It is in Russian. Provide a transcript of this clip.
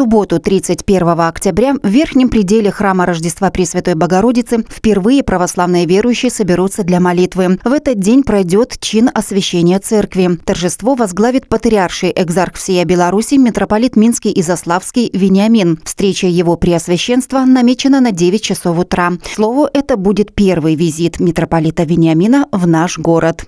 субботу, 31 октября, в верхнем пределе храма Рождества Пресвятой Богородицы впервые православные верующие соберутся для молитвы. В этот день пройдет чин освящения церкви. Торжество возглавит патриарший экзарх всея Беларуси, митрополит Минский и Заславский Вениамин. Встреча его преосвященства намечена на 9 часов утра. Слово это будет первый визит митрополита Вениамина в наш город.